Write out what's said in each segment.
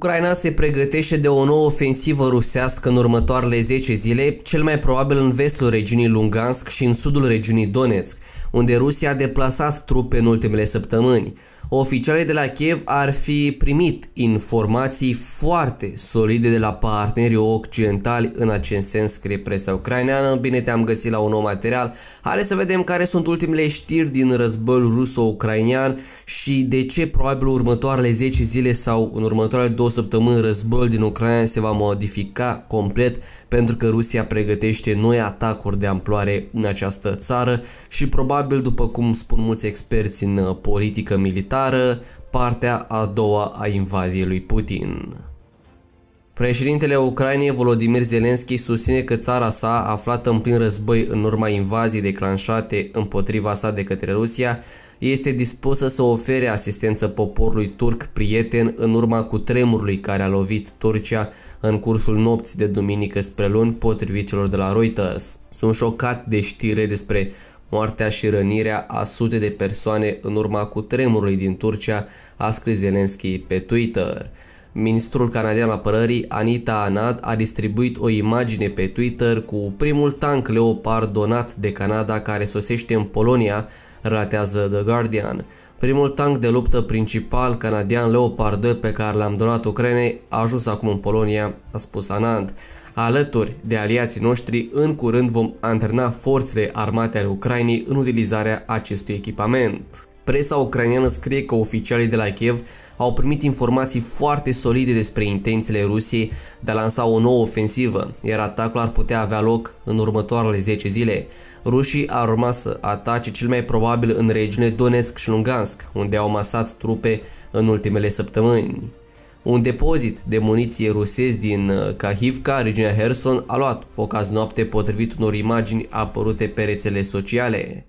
Ucraina se pregătește de o nouă ofensivă rusească în următoarele 10 zile, cel mai probabil în vestul regiunii Lungansk și în sudul regiunii Donetsk, unde Rusia a deplasat trupe în ultimele săptămâni. Oficialii de la Kiev ar fi primit informații foarte solide de la partenerii occidentali în acest sens, scrie presa ucraineană. Bine te-am găsit la un nou material. Hai să vedem care sunt ultimele știri din războiul ruso-ucrainean și de ce probabil următoarele 10 zile sau în următoarele 2 săptămâni războiul din Ucraina se va modifica complet pentru că Rusia pregătește noi atacuri de amploare în această țară și probabil, după cum spun mulți experți în uh, politică militară, militară, partea a doua a invaziei lui Putin. Președintele Ucrainei Volodymyr Zelensky susține că țara sa, aflată în plin război în urma invaziei declanșate împotriva sa de către Rusia, este dispusă să ofere asistență poporului turc prieten în urma cutremurului care a lovit Turcia în cursul nopții de duminică spre luni, potrivit celor de la Reuters. Sunt șocat de știre despre moartea și rănirea a sute de persoane în urma tremurului din Turcia, a scris Zelensky pe Twitter. Ministrul canadian apărării Anita Anad a distribuit o imagine pe Twitter cu primul tank Leopard donat de Canada care sosește în Polonia ratează The Guardian. Primul tank de luptă principal canadian Leopard 2 pe care l-am donat Ucrainei a ajuns acum în Polonia, a spus Anand. Alături de aliații noștri, în curând vom antrena forțele armate ale Ucrainei în utilizarea acestui echipament. Presa ucraineană scrie că oficialii de la Kiev au primit informații foarte solide despre intențiile Rusiei de a lansa o nouă ofensivă, iar atacul ar putea avea loc în următoarele 10 zile. Rușii ar urma să atace cel mai probabil în regiune Donetsk și Lugansk, unde au masat trupe în ultimele săptămâni. Un depozit de muniție rusesc din Kahivka, uh, regiunea Herson, a luat foc azi noapte potrivit unor imagini apărute pe rețele sociale.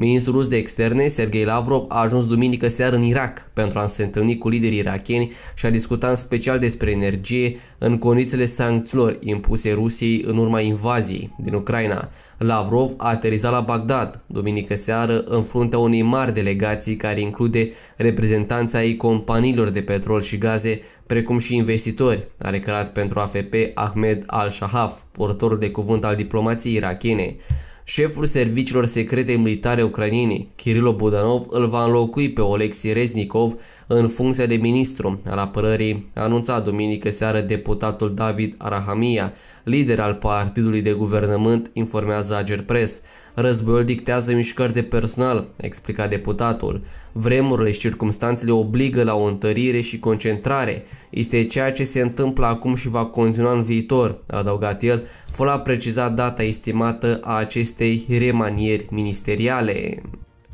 Ministrul rus de externe, Sergei Lavrov, a ajuns duminică seară în Irak pentru a se întâlni cu liderii iracheni și a discuta în special despre energie în condițiile sancțiilor impuse Rusiei în urma invaziei din Ucraina. Lavrov a aterizat la Bagdad duminică seară în fruntea unei mari delegații care include reprezentanța ei companiilor de petrol și gaze, precum și investitori, a declarat pentru AFP Ahmed al-Shahaf, portorul de cuvânt al diplomației irachene. Șeful serviciilor secrete militare ucrainene, Kirilo Budanov, îl va înlocui pe Oleksiy Reznikov, în funcția de ministru al apărării, a anunțat duminică seară deputatul David Arahamia, lider al partidului de guvernământ, informează Ager Press. Războiul dictează mișcări de personal, a explicat deputatul. Vremurile și circumstanțele obligă la o întărire și concentrare. Este ceea ce se întâmplă acum și va continua în viitor, a adăugat el, fără a preciza data estimată a acestei remanieri ministeriale.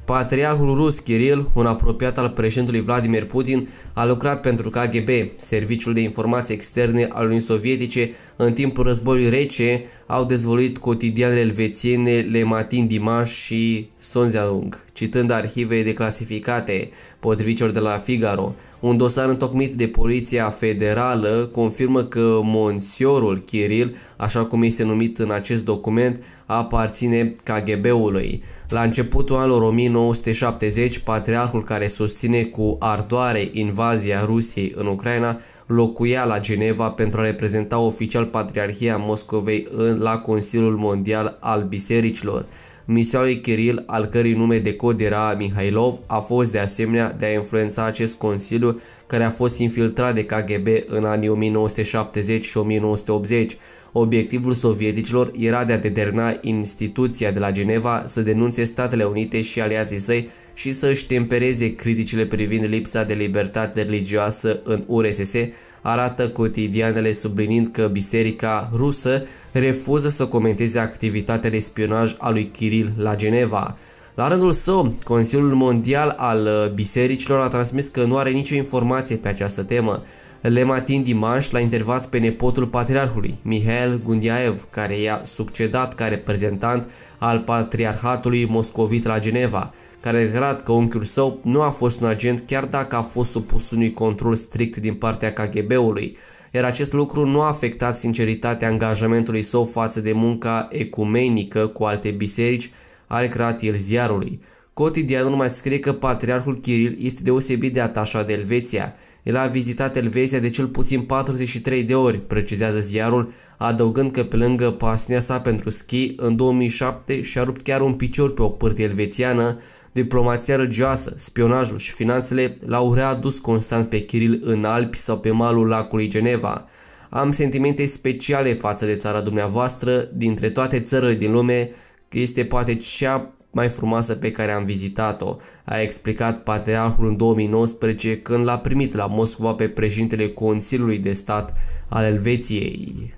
Patriarhul rus Kiril, un apropiat al președintelui Vladimir Putin, a lucrat pentru KGB, serviciul de informații externe al Uniunii Sovietice, în timpul războiului rece, au dezvăluit cotidianele elvețiene Le Matin Dimas și Sonziaung, citând arhive declasificate, potrivit de la Figaro. Un dosar întocmit de Poliția Federală confirmă că monsiorul Kiril, așa cum este numit în acest document, aparține KGB-ului. La începutul anilor 1970, patriarhul care susține cu ardoare invazia Rusiei în Ucraina locuia la Geneva pentru a reprezenta oficial Patriarhia Moscovei în, la Consiliul Mondial al Bisericilor. Misiunea lui Kiril, al cărui nume de cod era Mihailov, a fost de asemenea de a influența acest consiliu care a fost infiltrat de KGB în anii 1970 și 1980. Obiectivul sovieticilor era de a determina instituția de la Geneva să denunțe Statele Unite și aliații săi și să își tempereze criticile privind lipsa de libertate religioasă în URSS, arată cotidianele sublinind că biserica rusă refuză să comenteze activitatea de spionaj a lui Kiril la Geneva. La rândul său, Consiliul Mondial al uh, Bisericilor a transmis că nu are nicio informație pe această temă. Lematin Dimash l-a intervat pe nepotul patriarhului, Mihail Gundiaev, care i-a succedat ca reprezentant al patriarhatului moscovit la Geneva, care a declarat că unchiul său nu a fost un agent chiar dacă a fost supus unui control strict din partea KGB-ului, iar acest lucru nu a afectat sinceritatea angajamentului său față de munca ecumenică cu alte biserici, are creat el ziarului. Cotidianul mai scrie că patriarhul Kiril este deosebit de atașat de Elveția. El a vizitat Elveția de cel puțin 43 de ori, precizează ziarul, adăugând că pe lângă pasiunea sa pentru schi, în 2007 și-a rupt chiar un picior pe o pârtie elvețiană, diplomația religioasă, spionajul și finanțele l-au readus constant pe Kiril în Alpi sau pe malul lacului Geneva. Am sentimente speciale față de țara dumneavoastră, dintre toate țările din lume, este poate cea mai frumoasă pe care am vizitat-o, a explicat patriarhul în 2019 când l-a primit la Moscova pe președintele Consiliului de Stat al Elveției.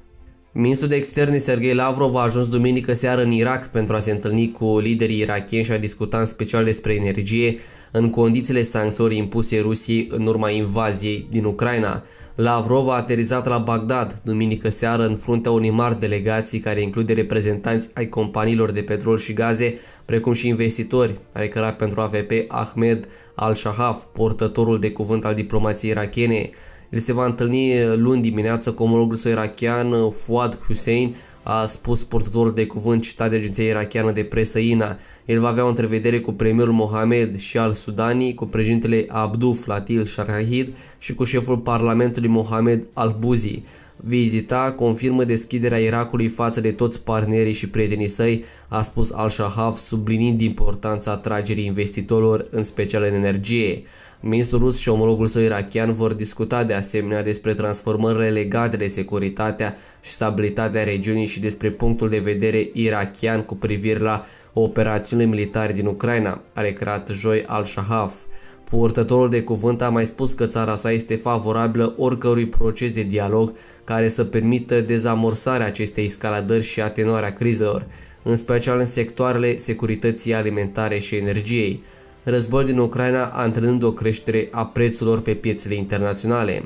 Ministrul de externe Sergei Lavrov a ajuns duminică seară în Irak pentru a se întâlni cu liderii irakieni și a discuta în special despre energie în condițiile sancțiunilor impuse Rusiei în urma invaziei din Ucraina. Lavrov a aterizat la Bagdad duminică seară în fruntea unei mari delegații care include reprezentanți ai companiilor de petrol și gaze, precum și investitori, care căra pentru AVP Ahmed al-Shahaf, portătorul de cuvânt al diplomației irakiene. El se va întâlni luni dimineață cu omologul său irachian Fuad Hussein, a spus purtătorul de cuvânt citat de agenția irachiană de presă INA. El va avea o întrevedere cu premierul Mohamed și al Sudanii, cu președintele Abdul Flatil Sharahid și cu șeful parlamentului Mohamed al-Buzi vizita confirmă deschiderea Irakului față de toți partenerii și prietenii săi, a spus al shahaf sublinind importanța atragerii investitorilor, în special în energie. Ministrul rus și omologul său irachian vor discuta de asemenea despre transformările legate de securitatea și stabilitatea regiunii și despre punctul de vedere irachian cu privire la operațiunile militare din Ucraina, a recreat joi al shahaf Purtătorul de cuvânt a mai spus că țara sa este favorabilă oricărui proces de dialog care să permită dezamorsarea acestei escaladări și atenuarea crizelor, în special în sectoarele securității alimentare și energiei. Războiul din Ucraina a o creștere a prețurilor pe piețele internaționale.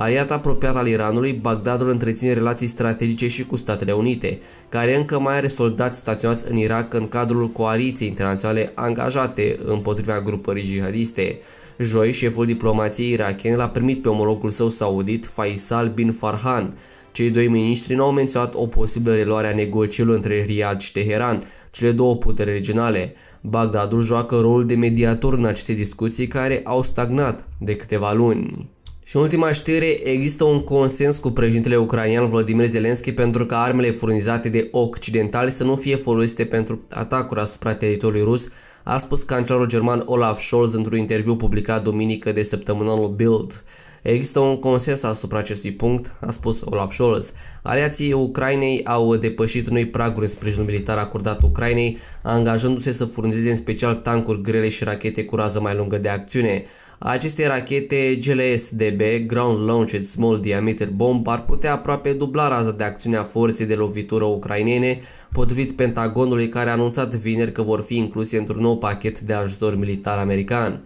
Aliat apropiat al Iranului, Bagdadul întreține relații strategice și cu Statele Unite, care încă mai are soldați staționați în Irak în cadrul coaliției internaționale angajate împotriva grupării jihadiste. Joi, șeful diplomației irachene l-a primit pe omologul său saudit, Faisal bin Farhan. Cei doi miniștri nu au menționat o posibilă reluare a negocierilor între Riyadh și Teheran, cele două puteri regionale. Bagdadul joacă rolul de mediator în aceste discuții care au stagnat de câteva luni. Și ultima știre, există un consens cu președintele ucrainean Vladimir Zelensky pentru ca armele furnizate de occidentali să nu fie folosite pentru atacuri asupra teritoriului rus, a spus cancelarul german Olaf Scholz într-un interviu publicat duminică de săptămânalul Bild. Există un consens asupra acestui punct, a spus Olaf Scholz. Aliații Ucrainei au depășit noi praguri în sprijinul militar acordat Ucrainei, angajându-se să furnizeze în special tancuri grele și rachete cu rază mai lungă de acțiune. Aceste rachete GLSDB, Ground Launched Small Diameter Bomb, ar putea aproape dubla raza de acțiune a forței de lovitură ucrainene, potrivit Pentagonului care a anunțat vineri că vor fi incluse într-un nou pachet de ajutor militar american.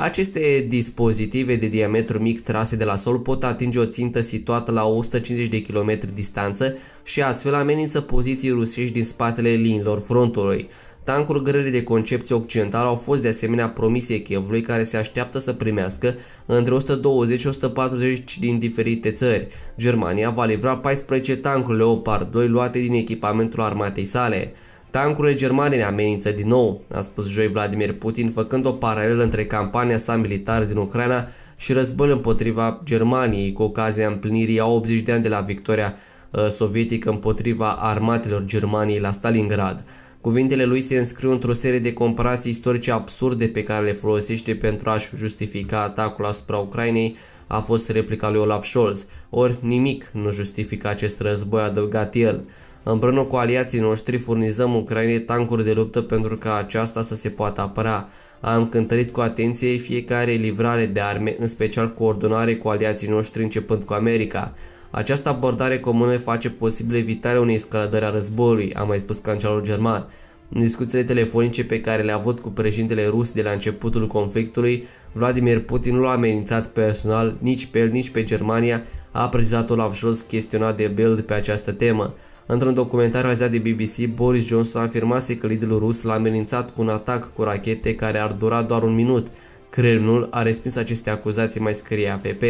Aceste dispozitive de diametru mic trase de la sol pot atinge o țintă situată la 150 de km distanță și astfel amenință poziții rusești din spatele liniilor frontului. Tancuri grele de concepție occidentală au fost de asemenea promise Chievului care se așteaptă să primească între 120 și 140 din diferite țări. Germania va livra 14 tancuri Leopard 2 luate din echipamentul armatei sale. Tancurile germane ne amenință din nou, a spus joi Vladimir Putin, făcând o paralelă între campania sa militară din Ucraina și războiul împotriva Germaniei, cu ocazia împlinirii a 80 de ani de la victoria uh, sovietică împotriva armatelor Germaniei la Stalingrad. Cuvintele lui se înscriu într-o serie de comparații istorice absurde pe care le folosește pentru a-și justifica atacul asupra Ucrainei, a fost replica lui Olaf Scholz, ori nimic nu justifică acest război, adăugat el. Împreună cu aliații noștri furnizăm Ucrainei tancuri de luptă pentru ca aceasta să se poată apăra. Am cântărit cu atenție fiecare livrare de arme, în special coordonare cu aliații noștri începând cu America. Această abordare comună face posibil evitarea unei escaladări a războiului, a mai spus cancelarul german. În discuțiile telefonice pe care le-a avut cu președintele rus de la începutul conflictului, Vladimir Putin nu l-a amenințat personal nici pe el, nici pe Germania, a precizat Olaf Scholz chestionat de Bild pe această temă. Într-un documentar realizat de BBC, Boris Johnson afirmase că liderul rus l-a amenințat cu un atac cu rachete care ar dura doar un minut. Kremlinul a respins aceste acuzații, mai scrie AFP.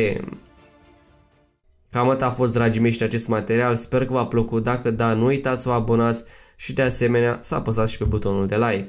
Cam atât a fost, dragii mei, și acest material. Sper că v-a plăcut. Dacă da, nu uitați să vă abonați și de asemenea să apăsați și pe butonul de like.